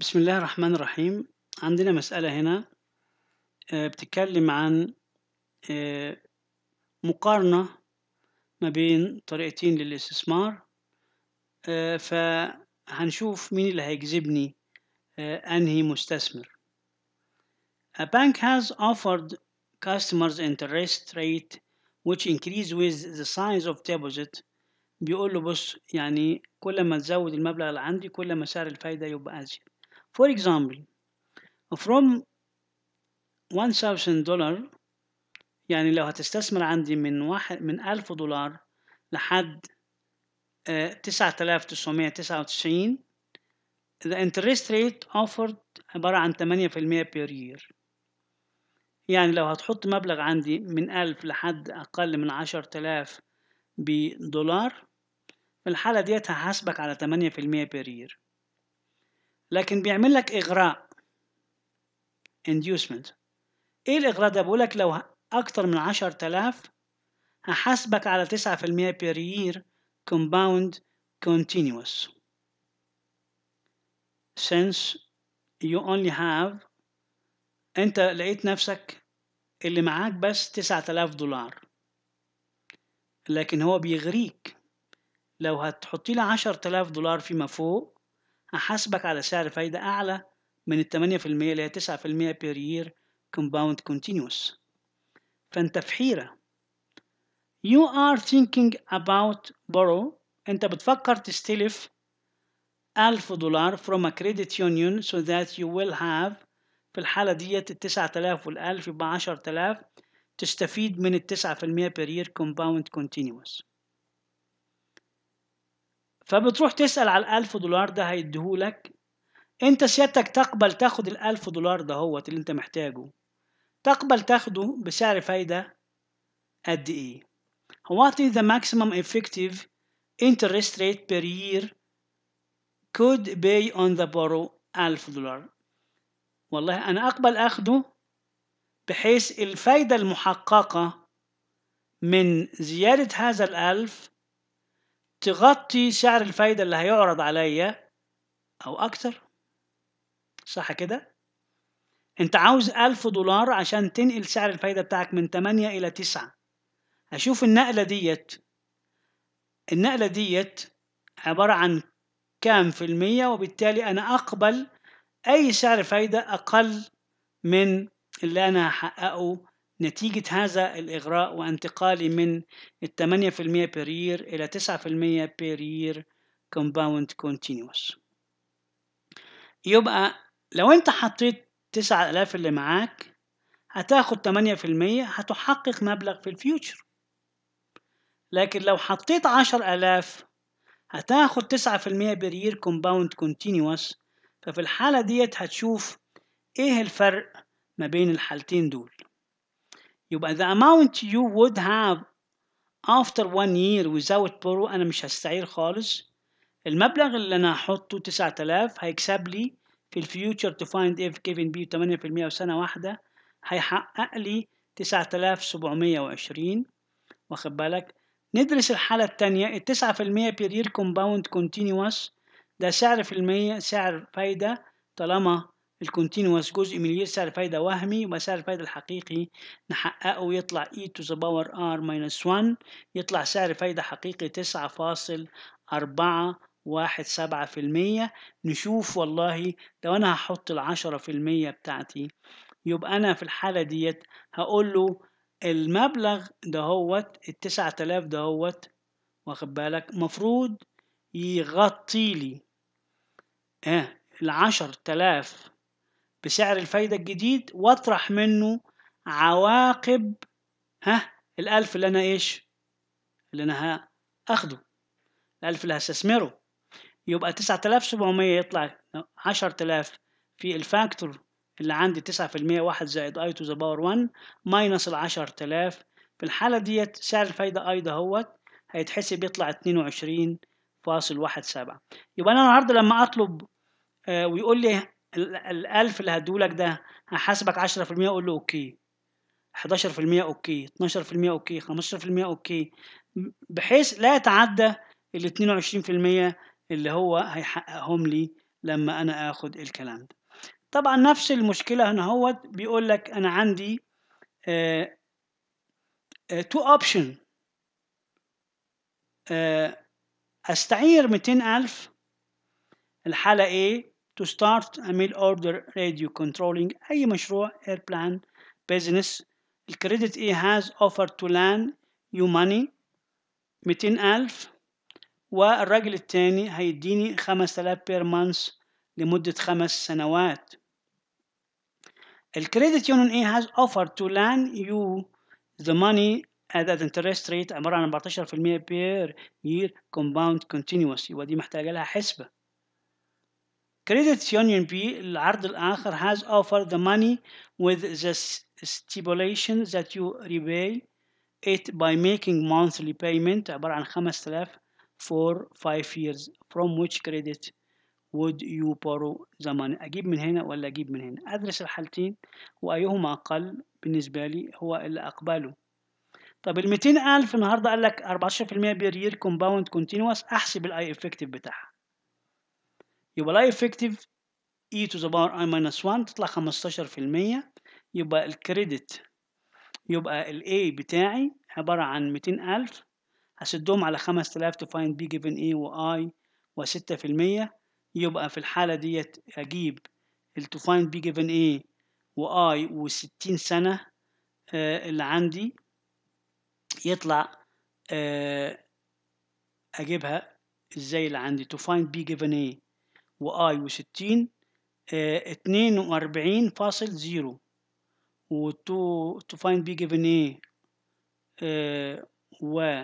بسم الله الرحمن الرحيم عندنا مسألة هنا آه، بتتكلم عن آه، مقارنة ما بين طريقتين للاستثمار آه، فهنشوف مين اللي هيجذبني أنهي مستثمر A bank has offered customers interest rate which increase with the size of deposit بيقول له بص يعني كل ما تزود المبلغ اللي عندي كل ما سعر الفايدة يبقى أزيد For example, from one thousand dollar يعني لو هتستثمر عندي من واحد من ألف دولار لحد تسعة آه، تسعة آلاف تسعمية وتسعين the interest rate offered عبارة عن في 8% per year يعني لو هتحط مبلغ عندي من ألف لحد أقل من عشر آلاف بدولار في الحالة ديت هحاسبك على 8% per year لكن بيعمل لك إغراء inducement إيه الإغراء ده بقولك لو أكتر من عشر تلاف هحاسبك على تسعة المية per year compound continuous since you only have أنت لقيت نفسك اللي معاك بس تلاف دولار لكن هو بيغريك لو هتحطي له تلاف دولار فيما فوق هحاسبك على سعر فايدة أعلى من التمانية في المية اللي هي تسعة في المية per year compound continuous فأنت في حيرة you are thinking about borrow أنت بتفكر تستلف ألف دولار from a credit union so that you will have في الحالة ديت التسعة آلاف والألف يبقى عشر آلاف تستفيد من التسعة في المية per year compound continuous فبتروح تسأل على الألف دولار ده هيديهولك انت سيادتك تقبل تاخد الألف دولار ده هو اللي انت محتاجه تقبل تاخده بسعر فايدة قد ايه What is the maximum effective interest rate per year could pay on the borrow ألف دولار والله أنا أقبل أخده بحيث الفايدة المحققة من زيادة هذا الألف تغطي سعر الفايدة اللي هيعرض عليا أو أكتر صح كده؟ أنت عاوز ألف دولار عشان تنقل سعر الفايدة بتاعك من تمانية إلى تسعة أشوف النقلة ديت النقلة ديت عبارة عن كام في المية وبالتالي أنا أقبل أي سعر فايدة أقل من اللي أنا هحققه نتيجة هذا الإغراء وانتقالي من الثمانية في المية per year إلى تسعة في المية per year compound continuous يبقى لو أنت حطيت تسعة آلاف اللي معاك هتاخد تمانية في المية هتحقق مبلغ في الفيوتشر لكن لو حطيت عشر آلاف هتاخد تسعة في المية برير كومباوند كونتينيوس ففي الحالة ديت هتشوف ايه الفرق ما بين الحالتين دول يبقى the amount you would have after one year without borrow أنا مش هستعير خالص المبلغ اللي أنا هحطه 9000 هيكسب لي في future to find if given B 8% وسنة واحدة هيحقق لي 9720 واخد بالك ندرس الحالة التانية التسعة في المية per year compound continuous ده سعر في المية سعر فايدة طالما الكونتينوس جزء من سعر الفايدة وهمي يبقى سعر الفايدة الحقيقي نحققه يطلع e to the power r minus 1 يطلع سعر فايدة حقيقي تسعة فاصل أربعة واحد سبعة في المية نشوف والله لو أنا هحط العشرة في المية بتاعتي يبقى أنا في الحالة ديت هقول له المبلغ دهوت التسعة تلاف دهوت واخد بالك مفروض يغطي لي اه العشر تلاف بسعر الفايدة الجديد واطرح منه عواقب ها الألف اللي أنا إيش اللي أنا هاخده الألف اللي هستثمره يبقى تسعة آلاف سبعمية يطلع عشر آلاف في الفاكتور اللي عندي تسعة في المية واحد زائد أي تو ذا باور وان ماينس العشر آلاف في الحالة ديت سعر الفايدة أي دهوت هيتحسب يطلع اتنين وعشرين فاصل واحد سبعة يبقى أنا النهاردة لما أطلب آه، ويقول لي ال1000 اللي هدولك ده هحاسبك 10% أقول له أوكي 11% أوكي 12% أوكي 15% أوكي بحيث لا يتعدى ال 22% اللي هو هيحققهم لي لما أنا آخد الكلام ده طبعا نفس المشكلة هنا هو بيقول لك أنا عندي تو آه تو آه، أوبشن آه أستعير 200000 الحالة ايه to start a mail order radio controlling أي مشروع airplane business الكريدت A has offered to lend you money 200000 والراجل التاني هيديني 5000 per month لمدة خمس سنوات الكريدت يونيون A has offered to lend you the money at an interest rate عبارة عن 14% per year compound continuous يبقى دي محتاجة لها حسبة Credit Union B العرض الآخر has offered the money with the stipulation that you repay it by making monthly payment عبارة عن 5000 for 5 years from which credit would you borrow the money أجيب من هنا ولا أجيب من هنا أدرس الحالتين وأيهما أقل بالنسبة لي هو اللي أقبله طب ال 200000 النهارده قال لك 14% بير يير كومباوند كونتينوس أحسب الأي افكتيف بتاعها يبقى الاي افكتيف اي تو ذا باور اي ماينس 1 تطلع 15% يبقى الكريدت يبقى الاي بتاعي عبارة عن 200000 هسدهم على 5000 تو فايند بي جيفن اي و i و 6% يبقى في الحالة ديت أجيب التو فايند بي جيفن اي a و i و 60 سنة آه اللي عندي يطلع آه أجيبها إزاي اللي عندي تو فايند بي جيفن اي واي وستين اتنين آه، واربعين فاصل زيرو و تو تو find بي given a آه، و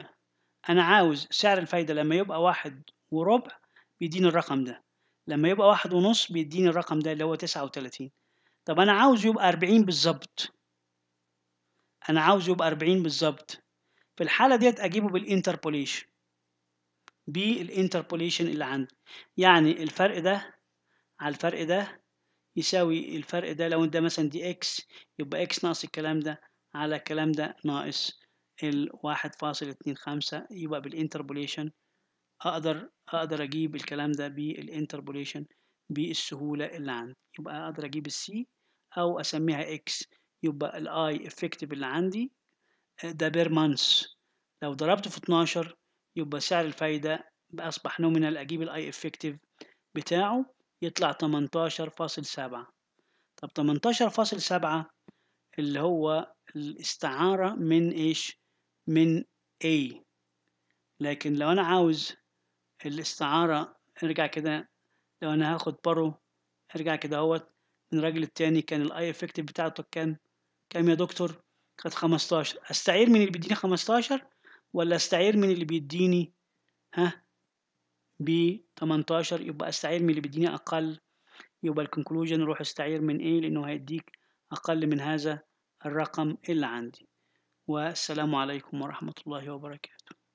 انا عاوز سعر الفايدة لما يبقى واحد وربع بيديني الرقم ده لما يبقى واحد ونص بيديني الرقم ده اللي هو تسعة وتلاتين طب انا عاوز يبقى اربعين بالظبط انا عاوز يبقى اربعين بالظبط في الحالة ديت اجيبه بالانتربوليشن بالانتربوليشن اللي عندي يعني الفرق ده على الفرق ده يساوي الفرق ده لو ده مثلا دي اكس يبقى اكس ناقص الكلام ده على الكلام ده ناقص الواحد فاصل اتنين خمسة يبقى بالانتربوليشن اقدر اقدر اجيب الكلام ده بالانتربوليشن بالسهولة اللي عندي يبقى اقدر اجيب السي او اسميها اكس يبقى الاي افكتيف اللي عندي ده بير مانس لو ضربته في 12 يبقى سعر الفايدة أصبح نومينال أجيب الأي إفكتيف بتاعه يطلع تمنتاشر فاصل سبعة طب تمنتاشر فاصل سبعة اللي هو الاستعارة من إيش؟ من A لكن لو أنا عاوز الاستعارة ارجع كده لو أنا هاخد برو ارجع كده اهوت من الراجل التاني كان الأي إفكتيف بتاعته كام؟ كام يا دكتور؟ كانت خمستاشر أستعير من اللي بيديني خمستاشر ولا استعير من اللي بيديني ها ب 18 يبقى استعير من اللي بيديني اقل يبقى الكونكلوجن روح استعير من ايه لانه هيديك اقل من هذا الرقم اللي عندي والسلام عليكم ورحمه الله وبركاته